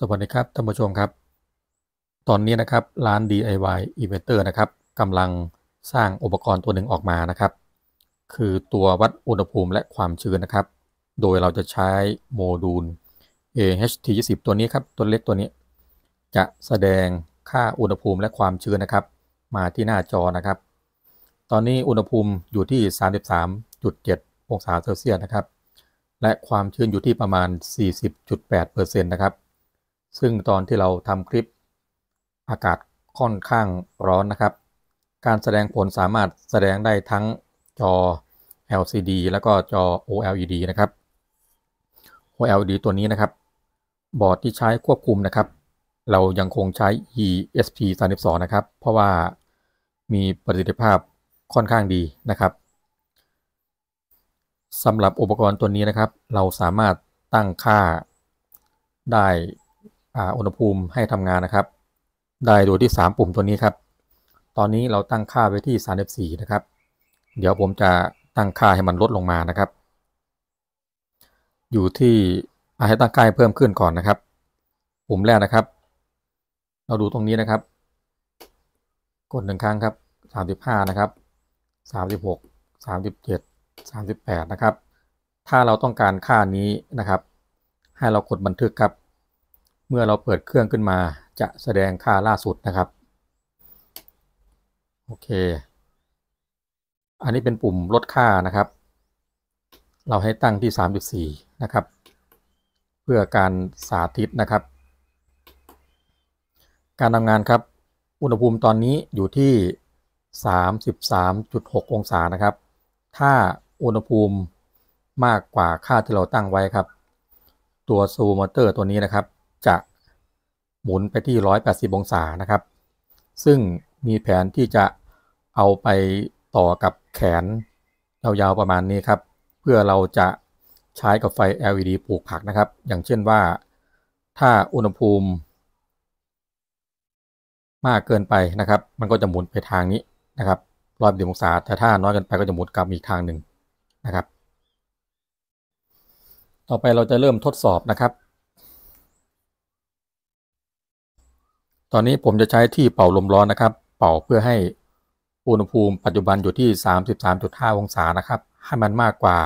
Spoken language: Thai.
สวัสดีครับท่านผู้ชมครับ ตอนนี้นะครับร้าน DIY i n v e n t e r นะครับกำลังสร้างอุปกรณ์ตัวหนึ่งออกมานะครับ คือตัววัดอุณหภูมิและความชื้นนะครับ โดยเราจะใช้โมดูล AHT20 ตัวนี้ครับ ตัวเล็กตัวนี้ จะแสดงค่าอุณหภูมิและความชื้นนะครับ มาที่หน้าจอนะครับ ตอนนี้อุณหภูมิอยู่ที่ 33.7 องศาเซลเซียสนะครับ และความชื้นอยู่ที่ประมาณ40.8%นะครับซึ่งตอนที่เราทำคลิปอากาศค่อนข้างร้อนนะครับ การแสดงผลสามารถแสดงได้ทั้งจอ LCD แล้วก็จอ OLED นะครับ OLED ตัวนี้นะครับ บอร์ดที่ใช้ควบคุมนะครับ เรายังคงใช้ ESP 3 2นะครับ เพราะว่ามีประสิทธิภาพค่อนข้างดีนะครับสำหรับอุปกรณ์ตัวนี้นะครับ เราสามารถตั้งค่าได้อุณหภูมิให้ทำงานนะครับ ได้โดยที่3ปุ่มตัวนี้ครับ ตอนนี้เราตั้งค่าไว้ที่34นะครับ เดี๋ยวผมจะตั้งค่าให้มันลดลงมานะครับ อยู่ที่ให้ตั้งค่าเพิ่มขึ้นก่อนนะครับ ปุ่มแรกนะครับ เราดูตรงนี้นะครับ กดหนึ่งครั้งครับ35นะครับ36 37 38นะครับ ถ้าเราต้องการค่านี้นะครับ ให้เรากดบันทึกครับเมื่อเราเปิดเครื่องขึ้นมาจะแสดงค่าล่าสุดนะครับ โอเค อันนี้เป็นปุ่มลดค่านะครับ เราให้ตั้งที่ 3.4 นะครับ เพื่อการสาธิตนะครับ การทำงานครับ อุณหภูมิตอนนี้อยู่ที่ 33.6 องศานะครับ ถ้าอุณหภูมิมากกว่าค่าที่เราตั้งไว้ครับ ตัวซูมอเตอร์ตัวนี้นะครับจะหมุนไปที่ 180องศานะครับ ซึ่งมีแผนที่จะเอาไปต่อกับแขนยาวๆประมาณนี้ครับ เพื่อเราจะใช้กับไฟ LED ปลูกผักนะครับ อย่างเช่นว่าถ้าอุณหภูมิ มากเกินไปนะครับ มันก็จะหมุนไปทางนี้นะครับร้อยสิบองศาแต่ถ้าน้อยเกินไป ก็จะหมุนกลับอีกทางหนึ่งนะครับ ต่อไปเราจะเริ่มทดสอบนะครับตอนนี้ผมจะใช้ที่เป่าลมร้อนนะครับ เป่าเพื่อให้อุณหภูมิปัจจุบันอยู่ที่ 33.5 องศานะครับ ให้มันมากกว่า